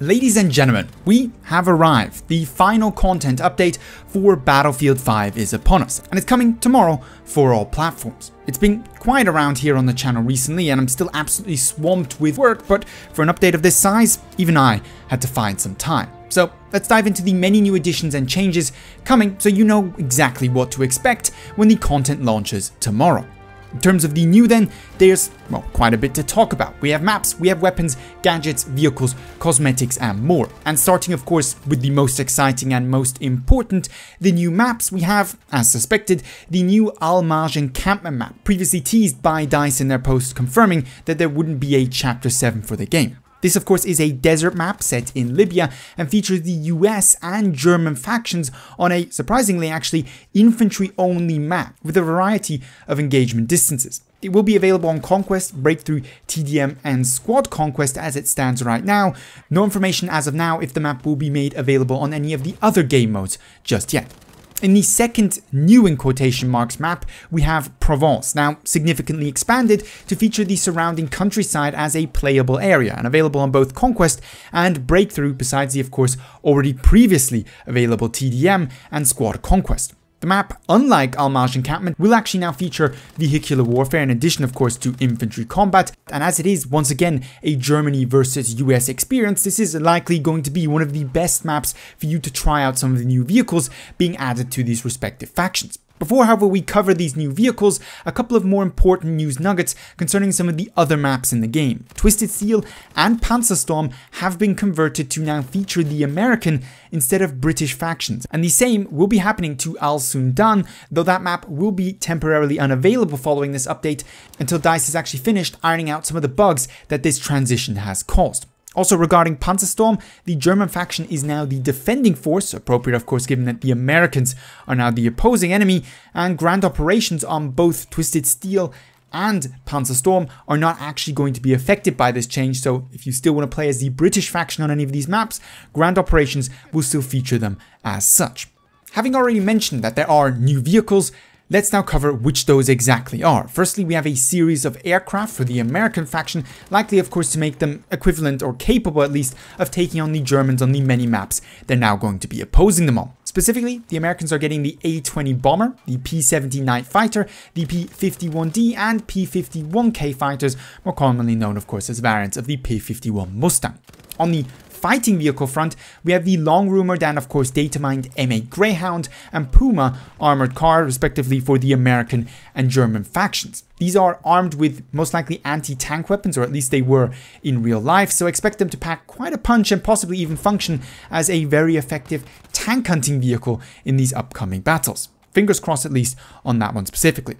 Ladies and gentlemen, we have arrived. The final content update for Battlefield 5 is upon us, and it's coming tomorrow for all platforms. It's been quiet around here on the channel recently, and I'm still absolutely swamped with work, but for an update of this size, even I had to find some time. So let's dive into the many new additions and changes coming so you know exactly what to expect when the content launches tomorrow. In terms of the new then, there's, well, quite a bit to talk about. We have maps, we have weapons, gadgets, vehicles, cosmetics and more. And starting of course with the most exciting and most important, the new maps we have, as suspected, the new Almaj encampment map, previously teased by DICE in their post confirming that there wouldn't be a chapter 7 for the game. This of course is a desert map set in Libya and features the US and German factions on a, surprisingly actually, infantry only map with a variety of engagement distances. It will be available on Conquest, Breakthrough, TDM and Squad Conquest as it stands right now. No information as of now if the map will be made available on any of the other game modes just yet. In the second new in quotation marks map, we have Provence, now significantly expanded to feature the surrounding countryside as a playable area and available on both Conquest and Breakthrough besides the of course already previously available TDM and Squad Conquest. The map, unlike Almaj encampment, will actually now feature vehicular warfare in addition of course to infantry combat, and as it is once again a Germany versus US experience, this is likely going to be one of the best maps for you to try out some of the new vehicles being added to these respective factions. Before, however, we cover these new vehicles, a couple of more important news nuggets concerning some of the other maps in the game. Twisted Steel and Panzerstorm have been converted to now feature the American instead of British factions, and the same will be happening to Al Sundan, though that map will be temporarily unavailable following this update until DICE has actually finished ironing out some of the bugs that this transition has caused. Also regarding Panzerstorm, the German faction is now the defending force, appropriate of course given that the Americans are now the opposing enemy, and grand operations on both Twisted Steel and Panzerstorm are not actually going to be affected by this change, so if you still want to play as the British faction on any of these maps, grand operations will still feature them as such. Having already mentioned that there are new vehicles, Let's now cover which those exactly are. Firstly, we have a series of aircraft for the American faction, likely of course to make them equivalent or capable at least of taking on the Germans on the many maps they're now going to be opposing them on. Specifically, the Americans are getting the A-20 bomber, the P-70 night fighter, the P-51D and P-51K fighters, more commonly known of course as variants of the P-51 Mustang. On the fighting vehicle front, we have the long rumored and of course datamined M8 Greyhound and Puma armored car respectively for the American and German factions. These are armed with most likely anti-tank weapons, or at least they were in real life, so expect them to pack quite a punch and possibly even function as a very effective tank hunting vehicle in these upcoming battles. Fingers crossed at least on that one specifically.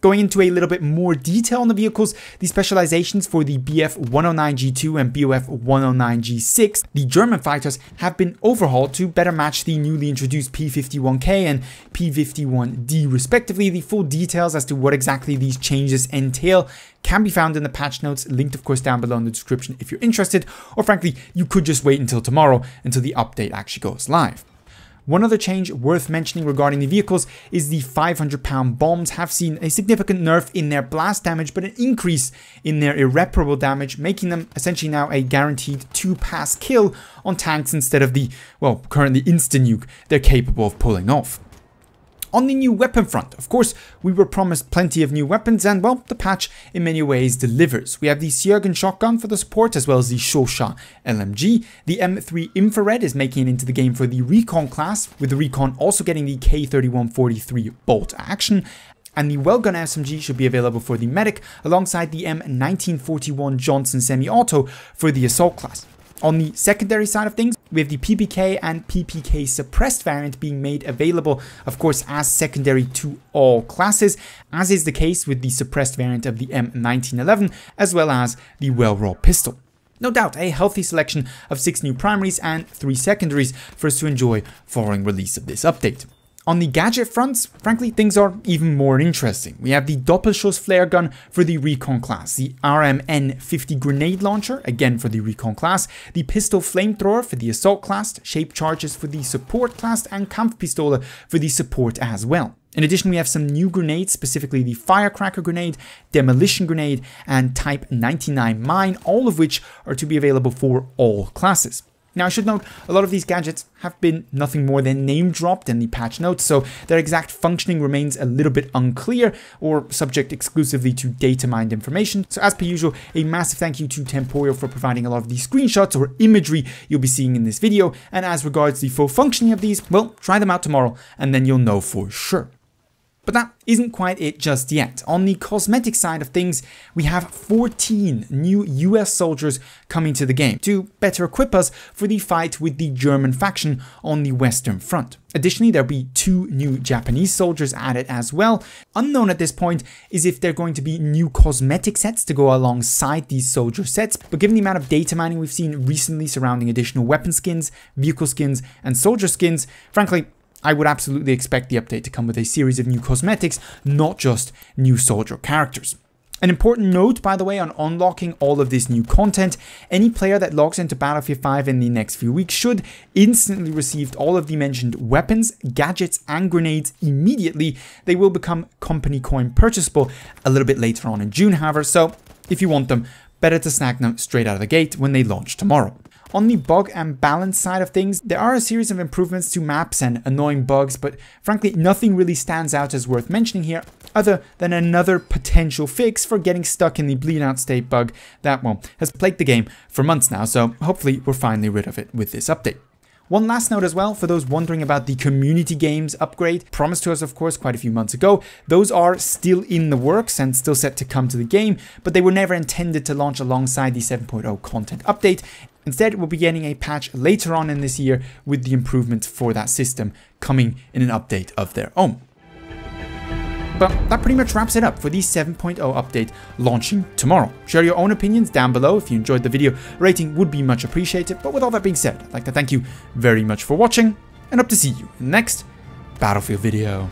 Going into a little bit more detail on the vehicles, the specializations for the BF 109G2 and BOF 109G6, the German fighters have been overhauled to better match the newly introduced P51K and P51D respectively. The full details as to what exactly these changes entail can be found in the patch notes, linked of course down below in the description if you're interested, or frankly, you could just wait until tomorrow until the update actually goes live. One other change worth mentioning regarding the vehicles is the 500 pound bombs have seen a significant nerf in their blast damage but an increase in their irreparable damage making them essentially now a guaranteed 2 pass kill on tanks instead of the, well, currently instant nuke they're capable of pulling off. On the new weapon front, of course, we were promised plenty of new weapons and well, the patch in many ways delivers. We have the Siergen shotgun for the support as well as the Shosha LMG. The M3 infrared is making it into the game for the Recon class, with the Recon also getting the K3143 bolt action and the Wellgun SMG should be available for the medic alongside the M1941 Johnson semi-auto for the assault class. On the secondary side of things, with the PPK and PPK suppressed variant being made available, of course, as secondary to all classes, as is the case with the suppressed variant of the M1911, as well as the well-roll pistol. No doubt, a healthy selection of 6 new primaries and 3 secondaries for us to enjoy following release of this update. On the gadget fronts, frankly, things are even more interesting. We have the Doppelschuss flare gun for the Recon class, the RMN-50 grenade launcher, again for the Recon class, the pistol flamethrower for the assault class, shape charges for the support class, and Kampfpistole for the support as well. In addition, we have some new grenades, specifically the Firecracker Grenade, Demolition Grenade, and Type 99 Mine, all of which are to be available for all classes. Now, I should note, a lot of these gadgets have been nothing more than name dropped in the patch notes, so their exact functioning remains a little bit unclear or subject exclusively to data mined information. So as per usual, a massive thank you to Temporio for providing a lot of the screenshots or imagery you'll be seeing in this video. And as regards the full functioning of these, well, try them out tomorrow and then you'll know for sure. But that isn't quite it just yet. On the cosmetic side of things, we have 14 new US soldiers coming to the game to better equip us for the fight with the German faction on the Western Front. Additionally, there'll be two new Japanese soldiers added as well. Unknown at this point is if there are going to be new cosmetic sets to go alongside these soldier sets, but given the amount of data mining we've seen recently surrounding additional weapon skins, vehicle skins, and soldier skins, frankly, I would absolutely expect the update to come with a series of new cosmetics, not just new soldier characters. An important note, by the way, on unlocking all of this new content, any player that logs into Battlefield 5 in the next few weeks should instantly receive all of the mentioned weapons, gadgets, and grenades immediately. They will become company coin purchasable a little bit later on in June, however, so if you want them, better to snag them straight out of the gate when they launch tomorrow. On the bug and balance side of things, there are a series of improvements to maps and annoying bugs, but frankly nothing really stands out as worth mentioning here other than another potential fix for getting stuck in the bleed out state bug that, well, has plagued the game for months now, so hopefully we're finally rid of it with this update. One last note as well for those wondering about the community games upgrade, promised to us of course quite a few months ago. Those are still in the works and still set to come to the game, but they were never intended to launch alongside the 7.0 content update Instead, we'll be getting a patch later on in this year with the improvement for that system coming in an update of their own. But that pretty much wraps it up for the 7.0 update launching tomorrow. Share your own opinions down below if you enjoyed the video, rating would be much appreciated, but with all that being said, I'd like to thank you very much for watching, and hope to see you in the next Battlefield video.